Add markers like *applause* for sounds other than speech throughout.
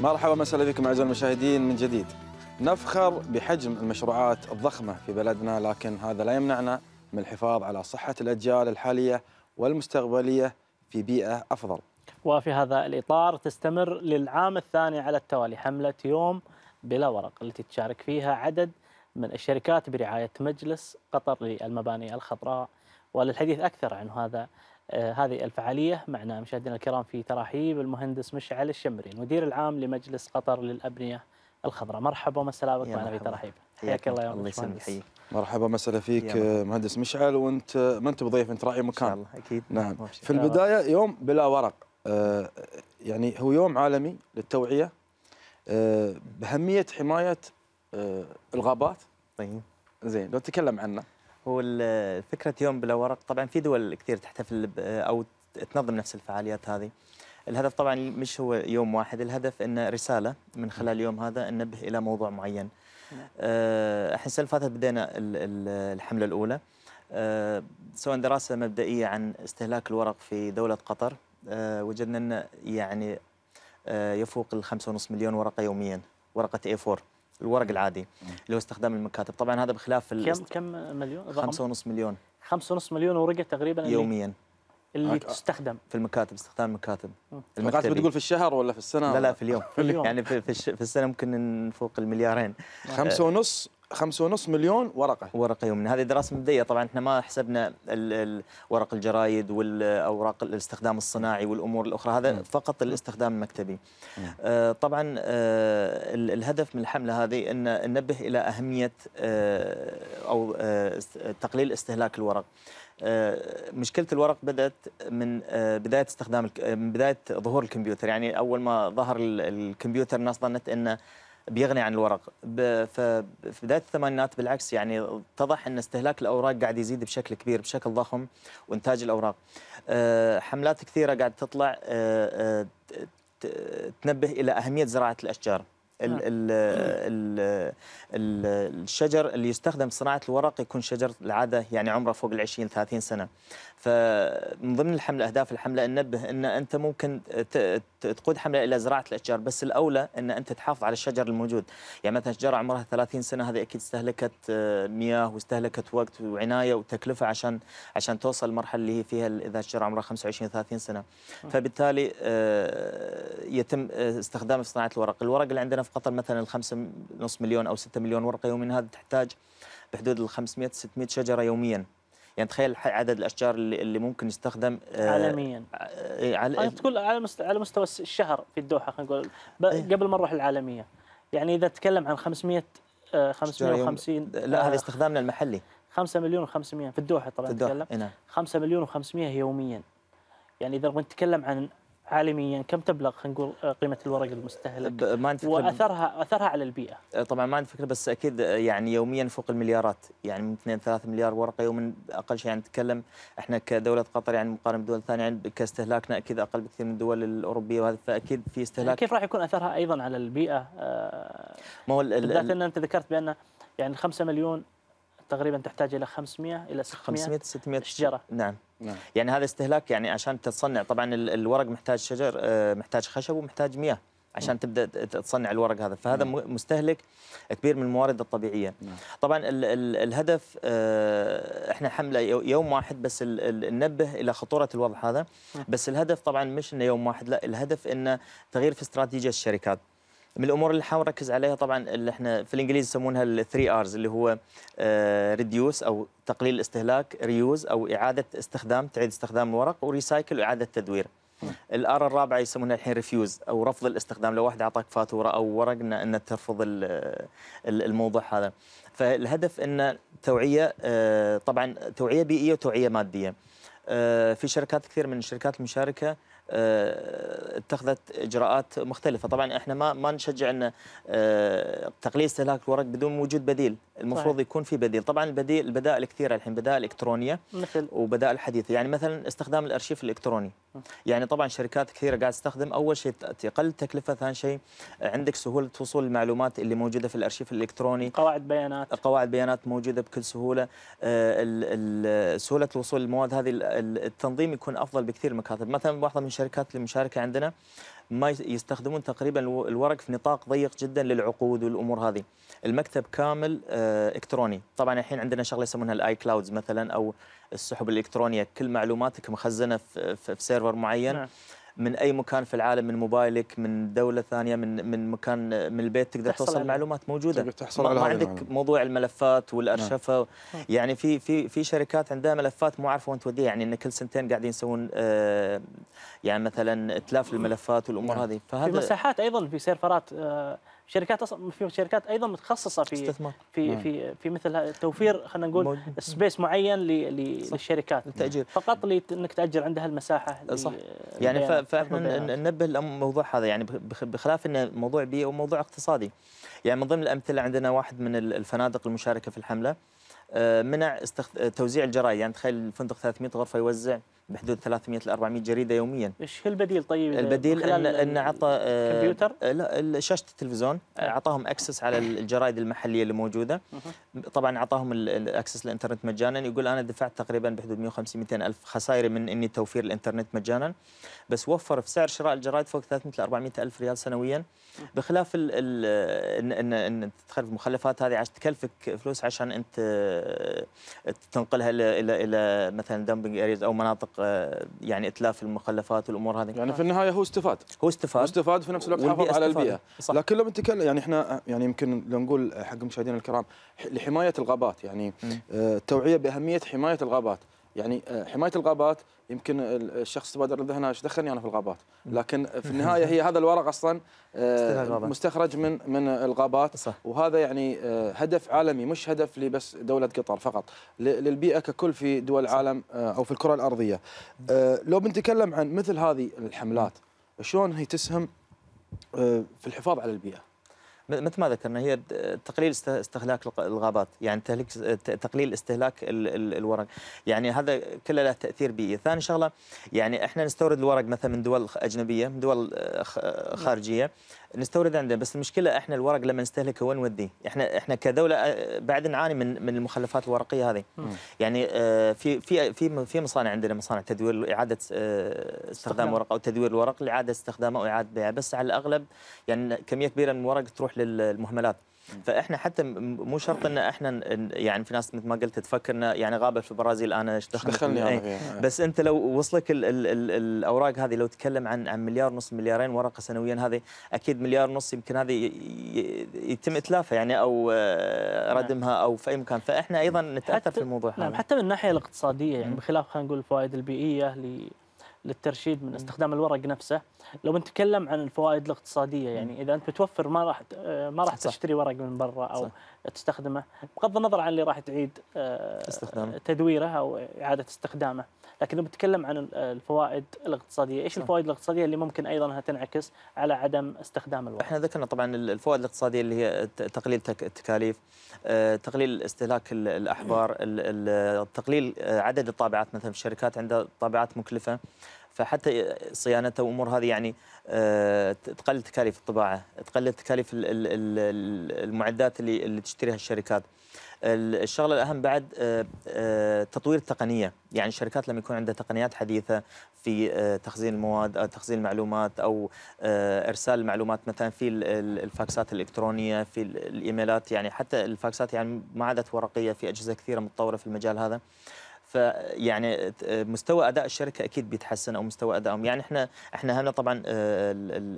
مرحبا مساء بكم اعزائي المشاهدين من جديد. نفخر بحجم المشروعات الضخمه في بلدنا لكن هذا لا يمنعنا من الحفاظ على صحه الاجيال الحاليه والمستقبليه في بيئه افضل. وفي هذا الاطار تستمر للعام الثاني على التوالي حمله يوم بلا ورق التي تشارك فيها عدد من الشركات برعايه مجلس قطر للمباني الخضراء وللحديث أكثر عن هذا آه، هذه الفعالية معنا مشاهدينا الكرام في ترحيب المهندس مشعل الشمري المدير العام لمجلس قطر للأبنية الخضراء مرحبا ومسهلا بك معنا في ترحيب حياك الله يا الله يسلمك مرحبا مساء فيك آه، مهندس مشعل وانت آه، ما انت بضيف انت راعي مكان ان شاء الله اكيد نعم في البدايه يوم بلا ورق يعني هو يوم عالمي للتوعيه باهميه حمايه الغابات طيب زين لو تكلم عنه هو فكرة يوم بلا ورق طبعا في دول كثير تحتفل أو تنظم نفس الفعاليات هذه الهدف طبعا مش هو يوم واحد الهدف أن رسالة من نعم. خلال اليوم هذا ننبه إلى موضوع معين نعم. احنا آه، السنة اللي فاتت بدينا الحملة الأولى آه، سواء دراسة مبدئية عن استهلاك الورق في دولة قطر آه، وجدنا أن يعني يفوق ال 5.5 مليون ورقة يوميا ورقة A4 الورق العادي اللي هو استخدام المكاتب طبعا هذا بخلاف كم كم مليون 5.5 مليون 5.5 مليون ورقه تقريبا يوميا اللي آه. تستخدم في المكاتب استخدام المكاتب المكاتب تقول في الشهر ولا في السنه لا لا في اليوم, في اليوم. يعني في, في السنه ممكن نفوق المليارين خمسة آه. ونص خمسة ونص مليون ورقة ورقة يوميا هذه دراسة مبدئية طبعا احنا ما حسبنا ورق الجرايد والأوراق الاستخدام الصناعي والأمور الأخرى هذا م. فقط الاستخدام المكتبي م. آه، طبعا الهدف من الحملة هذه أن ننبه إلى أهمية أو تقليل استهلاك الورق آه، مشكله الورق بدات من آه، بدايه استخدام آه، من بدايه ظهور الكمبيوتر يعني اول ما ظهر الكمبيوتر الناس ظنت انه بيغني عن الورق في بدايه الثمانينات بالعكس يعني اتضح ان استهلاك الاوراق قاعد يزيد بشكل كبير بشكل ضخم وانتاج الاوراق حملات كثيره قاعد تطلع تنبه الى اهميه زراعه الاشجار نعم. الشجر اللي يستخدم صناعه الورق يكون شجر العاده يعني عمره فوق ال 20 30 سنه فمن ضمن الحمله اهداف الحمله ننبه ان انت ممكن تقود حمله الى زراعه الاشجار بس الاولى ان انت تحافظ على الشجر الموجود يعني مثلا شجره عمرها 30 سنه هذه اكيد استهلكت آه، مياه واستهلكت وقت وعنايه وتكلفه عشان عشان توصل المرحله اللي هي فيها اذا الشجره عمرها 25 30 سنه فبالتالي آه، يتم آه، استخدامه في صناعه الورق الورق اللي عندنا في قطر مثلا الخمسة 5 نص مليون او 6 مليون ورقه يوميا هذه تحتاج بحدود ال 500 600 شجره يوميا يعني تخيل عدد الاشجار اللي, اللي ممكن يستخدم آه، عالميا آه إيه، على تقول على مستوى على مستوى الشهر في الدوحه خلينا نقول إيه. قبل ما نروح العالميه يعني اذا تكلم عن 500 550 آه، لا هذا آه، استخدامنا المحلي 5 مليون و500 في الدوحه طبعا في الدوحة. نتكلم 5 نعم. مليون و500 يوميا يعني اذا نتكلم عن عالميا كم تبلغ خلينا نقول آه، قيمه الورق المستهلك ما عندي فكره واثرها اثرها على البيئه آه، طبعا ما عندي فكره بس اكيد آه، يعني يوميا فوق المليارات يعني من 2 3 مليار ورقه يوما اقل شيء يعني نتكلم احنا كدوله قطر يعني مقارنه بدول ثانيه يعني كاستهلاكنا اكيد اقل بكثير من الدول الاوروبيه وهذا فاكيد في استهلاك يعني كيف راح يكون اثرها ايضا على البيئه ما هو بالذات ان انت ذكرت بان يعني 5 مليون تقريبا تحتاج الى 500 الى 600 500 600 شجره نعم نعم. يعني هذا استهلاك يعني عشان تصنع طبعا الورق محتاج شجر آه، محتاج خشب ومحتاج مياه عشان نعم. تبدا تصنع الورق هذا فهذا نعم. مستهلك كبير من الموارد الطبيعيه نعم. طبعا الـ الـ الهدف آه، احنا حمله يوم واحد بس ننبه الى خطوره الوضع هذا نعم. بس الهدف طبعا مش انه يوم واحد لا الهدف انه تغيير في استراتيجيه الشركات من الامور اللي حاول اركز عليها طبعا اللي احنا في الانجليزي يسمونها الثري ارز اللي هو ريديوس آه، او تقليل الاستهلاك ريوز او اعاده استخدام تعيد استخدام الورق وريسايكل واعاده تدوير الار الرابعه يسمونها الحين ريفيوز او رفض الاستخدام لو واحد اعطاك فاتوره او ورق انه ترفض الموضوع هذا فالهدف ان توعيه آه، طبعا توعيه بيئيه وتوعيه ماديه آه، في شركات كثير من الشركات المشاركه آه، اتخذت اجراءات مختلفه طبعا احنا ما ما نشجع ان آه، تقليل استهلاك الورق بدون وجود بديل المفروض يكون في بديل طبعا البديل البدائل كثيره الحين بدائل الكترونيه مثل وبدائل حديثه يعني مثلا استخدام الارشيف الالكتروني يعني طبعا شركات كثيره قاعده تستخدم اول شيء تقل التكلفه ثاني شيء عندك سهوله وصول المعلومات اللي موجوده في الارشيف الالكتروني قواعد بيانات قواعد بيانات موجوده بكل سهوله آه، سهوله وصول المواد هذه التنظيم يكون افضل بكثير من المكاتب مثلا واحده من الشركات المشاركه عندنا ما يستخدمون تقريبا الورق في نطاق ضيق جدا للعقود والامور هذه المكتب كامل آه، الكتروني طبعا الحين عندنا شغله يسمونها الاي كلاودز مثلا او السحب الالكترونيه كل معلوماتك مخزنه في, في سيرفر معين نعم. من اي مكان في العالم من موبايلك من دوله ثانيه من من مكان من البيت تقدر توصل على معلومات موجوده تحصل ما, على ما عندك المعلومة. موضوع الملفات والارشفه نعم. يعني في في في شركات عندها ملفات مو عارفه وين توديها يعني ان كل سنتين قاعدين يسوون آه يعني مثلا اتلاف الملفات والامور نعم. هذه فهذا في مساحات ايضا في سيرفرات آه شركات اصلا في شركات ايضا متخصصه في استثمار. في مم. نعم. في في مثل توفير خلينا نقول سبيس معين للشركات للتاجير نعم. فقط انك تاجر عندها المساحه صح يعني فاحنا ننبه الموضوع هذا يعني بخلاف انه موضوع بيئي وموضوع اقتصادي يعني من ضمن الامثله عندنا واحد من الفنادق المشاركه في الحمله آه، منع استخد... آه، توزيع الجرايد يعني تخيل الفندق 300 غرفه يوزع بحدود 300 ل 400 جريده يوميا ايش البديل طيب آه، البديل ان ان عطى الكمبيوتر لا شاشه التلفزيون اعطاهم اكسس على الجرايد المحليه اللي موجوده طبعا اعطاهم الاكسس للانترنت مجانا يقول انا دفعت تقريبا بحدود 150 200 الف خسائري من اني توفير الانترنت مجانا بس وفر في سعر شراء الجرايد فوق 300 ل 400 الف ريال سنويا بخلاف ال ال ان ان ان في المخلفات هذه عشان تكلفك فلوس عشان انت آه، تنقلها الى الى, إلى مثلا دمبنج اريز او مناطق آه، يعني اتلاف المخلفات والامور هذه يعني في النهايه هو استفاد هو استفاد هو استفاد في نفس الوقت حافظ على البيئه صح. لكن لو بنتكلم يعني احنا آه، يعني يمكن لو نقول حق المشاهدين الكرام لحمايه الغابات يعني التوعيه باهميه حمايه الغابات يعني آه، حمايه الغابات يمكن الشخص تبادر لذهنه ايش دخلني انا في الغابات لكن في النهايه هي هذا الورق اصلا آه، مستخرج من من الغابات وهذا يعني آه، هدف عالمي مش هدف لبس دوله قطر فقط للبيئه ككل في دول العالم او في الكره الارضيه لو بنتكلم عن مثل هذه الحملات شلون هي تسهم في الحفاظ على البيئه مثل ما ذكرنا هي تقليل استهلاك الغابات يعني تهلك تقليل استهلاك الورق يعني هذا كله له تاثير بيئي ثاني شغله يعني احنا نستورد الورق مثلا من دول اجنبيه من دول آه، نعم. خارجيه نستورد عندنا بس المشكله احنا الورق لما نستهلكه وين نوديه؟ احنا احنا كدوله آه، بعد نعاني من من المخلفات الورقيه هذه. نعم. يعني آه، في في في في مصانع عندنا مصانع تدوير اعاده استخدام ورق او تدوير الورق لاعاده استخدامه او اعاده بيعه بس على الاغلب يعني كميه كبيره من الورق تروح للمهملات فاحنا حتى مو شرط ان احنا يعني في ناس مثل ما قلت تفكر انه يعني غابه في البرازيل انا ايش دخلني إيه. ايه بس انت لو وصلك الـ الـ الـ الاوراق هذه لو تتكلم عن عن مليار ونص مليارين ورقه سنويا هذه اكيد مليار ونص يمكن هذه يتم اتلافها يعني او آه، نعم. ردمها او في اي مكان فاحنا ايضا نتاثر في الموضوع نعم، هذا نعم حتى من الناحيه الاقتصاديه يعني بخلاف خلينا نقول الفوائد البيئيه للترشيد من استخدام الورق نفسه لو نتكلم عن الفوائد الاقتصاديه يعني اذا انت بتوفر ما راح آه، ما راح تشتري ورق من برا او صح. تستخدمه بغض النظر عن اللي راح تعيد آه، استخدامه تدويره او اعاده استخدامه لكن لو بتكلم عن آه، الفوائد الاقتصاديه ايش صح. الفوائد الاقتصاديه اللي ممكن ايضا انها تنعكس على عدم استخدام الورق احنا ذكرنا طبعا الفوائد الاقتصاديه اللي هي تقليل التكاليف تقليل استهلاك الاحبار تقليل عدد الطابعات مثلا في الشركات عندها طابعات مكلفه فحتى صيانتها وامور هذه يعني آه، تقلل تكاليف الطباعه، تقلل تكاليف المعدات اللي اللي تشتريها الشركات. الشغله الاهم بعد آه، آه، تطوير التقنيه، يعني الشركات لما يكون عندها تقنيات حديثه في تخزين المواد او تخزين المعلومات او ارسال المعلومات مثلا في الفاكسات الالكترونيه، في الايميلات يعني حتى الفاكسات يعني ما عادت ورقيه في اجهزه كثيره متطوره في المجال هذا. فيعني آه، مستوى اداء الشركه اكيد بيتحسن او مستوى ادائهم يعني احنا احنا هنا طبعا آه،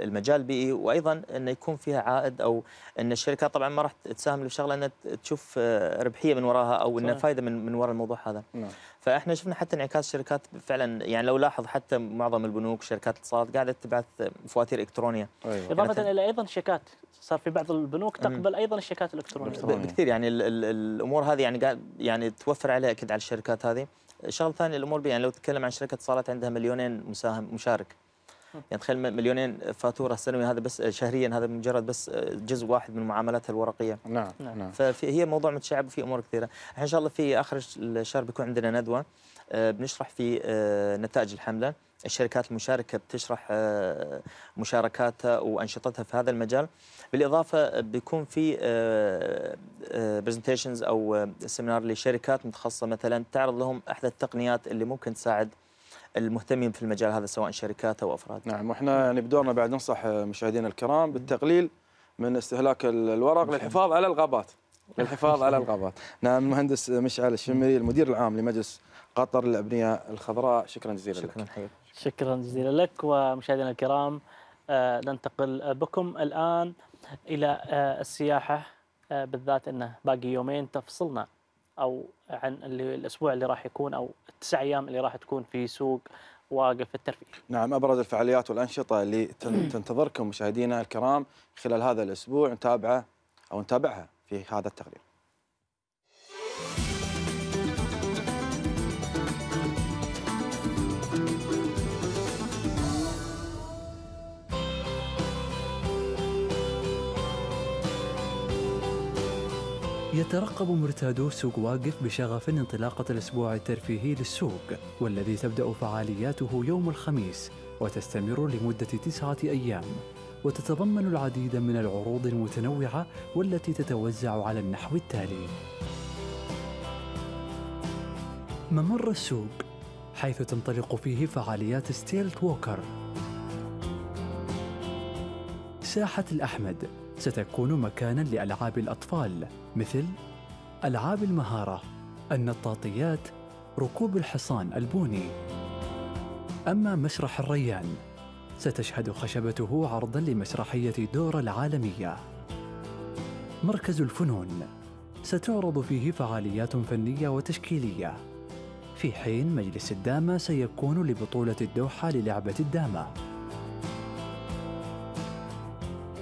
المجال البيئي وايضا انه يكون فيها عائد او ان الشركه طبعا ما راح تساهم بشغله انها تشوف آه، ربحيه من وراها او انها فائده من من وراء الموضوع هذا نعم. فاحنا شفنا حتى انعكاس الشركات فعلا يعني لو لاحظ حتى معظم البنوك شركات الاتصالات قاعده تبعث فواتير الكترونيه أيوة. اضافه يعني الى ايضا شيكات صار في بعض البنوك تقبل ايضا الشيكات الالكترونيه بكثير يعني الـ الـ الامور هذه يعني قاعد يعني توفر عليها اكيد على الشركات هذه شغله ثانيه الامور يعني لو تتكلم عن شركه اتصالات عندها مليونين مساهم مشارك يعني تخيل مليونين فاتوره سنوي هذا بس شهريا هذا مجرد بس آه، جزء واحد من معاملاتها الورقيه نعم نعم فهي موضوع متشعب وفي امور كثيره ان شاء الله في اخر الشهر بيكون عندنا ندوه آه، بنشرح في آه، نتائج الحمله الشركات المشاركه بتشرح مشاركاتها وانشطتها في هذا المجال بالاضافه بيكون في برزنتيشنز او سيمينار لشركات متخصصه مثلا تعرض لهم احدث التقنيات اللي ممكن تساعد المهتمين في المجال هذا سواء شركات او افراد. نعم واحنا يعني بدورنا بعد ننصح مشاهدينا الكرام بالتقليل من استهلاك الورق للحفاظ على الغابات. للحفاظ على الغابات. *laughs* نعم المهندس مشعل الشمري المدير العام لمجلس قطر للابنيه الخضراء شكرا جزيلا شكرا لك. حيث. شكرا جزيلا لك ومشاهدينا الكرام آه، ننتقل آه، بكم الان الى آه، السياحه بالذات انه باقي يومين تفصلنا او عن اللي الاسبوع اللي راح يكون او التسع ايام اللي راح تكون في سوق واقف الترفيه. نعم ابرز الفعاليات والانشطه اللي تنتظركم مشاهدينا الكرام خلال هذا الاسبوع نتابعه او نتابعها في هذا التقرير. يترقب مرتادو سوق واقف بشغف انطلاقة الأسبوع الترفيهي للسوق والذي تبدأ فعالياته يوم الخميس وتستمر لمدة تسعة أيام وتتضمن العديد من العروض المتنوعة والتي تتوزع على النحو التالي ممر السوق حيث تنطلق فيه فعاليات ستيلت ووكر ساحة الأحمد ستكون مكانا لألعاب الأطفال مثل ألعاب المهارة، النطاطيات، ركوب الحصان البوني. أما مسرح الريان ستشهد خشبته عرضا لمسرحية دورا العالمية. مركز الفنون ستعرض فيه فعاليات فنية وتشكيلية في حين مجلس الدامة سيكون لبطولة الدوحة للعبة الدامة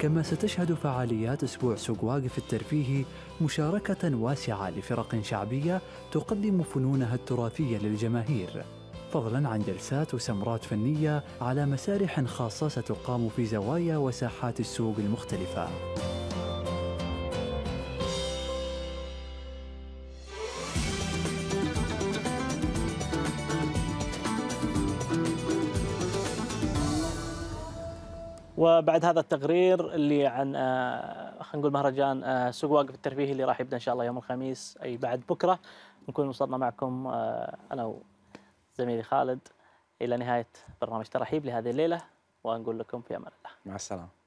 كما ستشهد فعاليات أسبوع سوق في الترفيه مشاركة واسعة لفرق شعبية تقدم فنونها التراثية للجماهير فضلا عن جلسات وسمرات فنية على مسارح خاصة ستقام في زوايا وساحات السوق المختلفة وبعد هذا التقرير اللي عن آه، خلينا نقول مهرجان آه، سوق واقف الترفيهي اللي راح يبدا ان شاء الله يوم الخميس اي بعد بكره نكون وصلنا معكم آه، انا وزميلي خالد الى نهايه برنامج ترحيب لهذه الليله ونقول لكم في امان الله مع السلامه